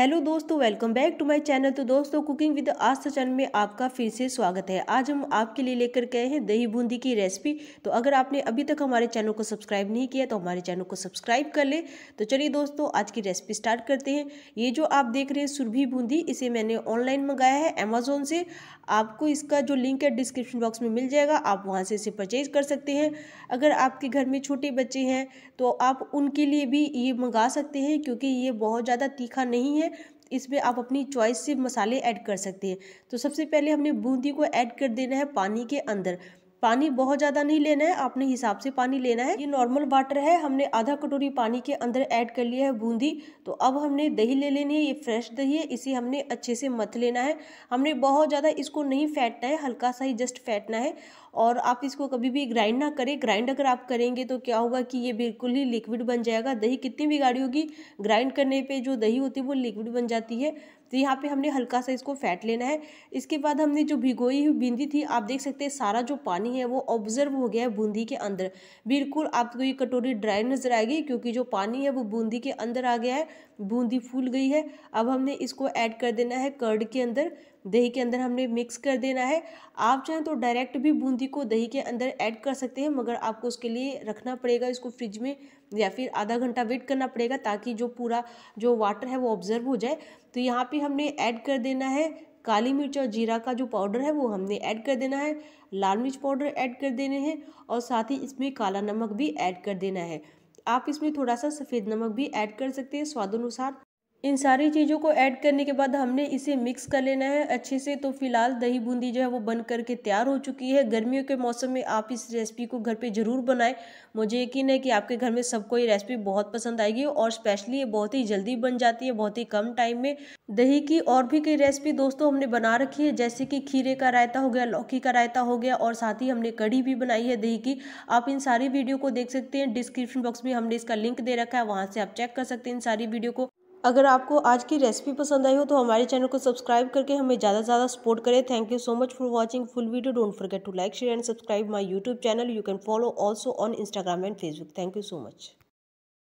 hello दोस्तों welcome back to my channel तो दोस्तों कुकिंग विद आस्था चैनल में आपका फिर से स्वागत है आज हम आपके लिए लेकर गए हैं दही बूंदी की रेसिपी तो अगर आपने अभी तक हमारे चैनल को सब्सक्राइब नहीं किया तो हमारे चैनल को सब्सक्राइब कर ले तो चलिए दोस्तों आज की रेसिपी स्टार्ट करते हैं ये जो आप देख रहे हैं सुरभि बूंदी इसे मैंने ऑनलाइन मंगाया है अमेजोन से आपको इसका जो लिंक है डिस्क्रिप्शन बॉक्स में मिल जाएगा आप वहाँ से इसे परचेज कर सकते हैं अगर आपके घर में छोटे बच्चे हैं तो आप उनके लिए भी ये मंगा सकते हैं क्योंकि ये बहुत ज़्यादा तीखा नहीं है इसमें आप अपनी चॉइस से मसाले ऐड कर सकते हैं तो सबसे पहले हमने बूंदी को ऐड कर देना है पानी के अंदर पानी बहुत ज़्यादा नहीं लेना है आपने हिसाब से पानी लेना है ये नॉर्मल वाटर है हमने आधा कटोरी पानी के अंदर ऐड कर लिया है बूंदी तो अब हमने दही ले लेनी है ये फ्रेश दही है इसे हमने अच्छे से मथ लेना है हमने बहुत ज़्यादा इसको नहीं फेंटना है हल्का सा ही जस्ट फेंटना है और आप इसको कभी भी ग्राइंड ना करें ग्राइंड अगर आप करेंगे तो क्या होगा कि ये बिल्कुल ही लिक्विड बन जाएगा दही कितनी भी गाड़ी होगी ग्राइंड करने पर जो दही होती है वो लिक्विड बन जाती है तो यहाँ पे हमने हल्का सा इसको फैट लेना है इसके बाद हमने जो भिगोई हुई बिंदी थी आप देख सकते हैं सारा जो पानी पानी है वो ऑब्जर्व हो गया है बूंदी के अंदर बिल्कुल आपको ये कटोरी ड्राई नज़र आएगी क्योंकि जो पानी है वो बूंदी के अंदर आ गया है बूंदी फूल गई है अब हमने इसको ऐड कर देना है कर्ड के अंदर दही के अंदर हमने मिक्स कर देना है आप चाहें तो डायरेक्ट भी बूंदी को दही के अंदर ऐड कर सकते हैं मगर आपको उसके लिए रखना पड़ेगा इसको फ्रिज में या फिर आधा घंटा वेट करना पड़ेगा ताकि जो पूरा जो वाटर है वो ऑब्जर्व हो जाए तो यहाँ पे हमने ऐड कर देना है काली मिर्च और जीरा का जो पाउडर है वो हमने ऐड कर देना है लाल मिर्च पाउडर ऐड कर देने हैं और साथ ही इसमें काला नमक भी ऐड कर देना है आप इसमें थोड़ा सा सफ़ेद नमक भी ऐड कर सकते हैं स्वाद अनुसार इन सारी चीज़ों को ऐड करने के बाद हमने इसे मिक्स कर लेना है अच्छे से तो फिलहाल दही बूंदी जो है वो बन करके तैयार हो चुकी है गर्मियों के मौसम में आप इस रेसिपी को घर पे ज़रूर बनाएं मुझे यकीन है कि आपके घर में सबको ये रेसिपी बहुत पसंद आएगी और स्पेशली ये बहुत ही जल्दी बन जाती है बहुत ही कम टाइम में दही की और भी कई रेसिपी दोस्तों हमने बना रखी है जैसे कि खीरे का रायता हो गया लौकी का रायता हो गया और साथ ही हमने कढ़ी भी बनाई है दही की आप इन सारी वीडियो को देख सकते हैं डिस्क्रिप्शन बॉक्स में हमने इसका लिंक दे रखा है वहाँ से आप चेक कर सकते हैं इन सारी वीडियो को अगर आपको आज की रेसिपी पसंद आई हो तो हमारे चैनल को सब्सक्राइब करके हमें ज़्यादा से ज़्यादा सपोर्ट करें thank you so much for watching full video don't forget to like share and subscribe my YouTube channel you can follow also on Instagram and Facebook thank you so much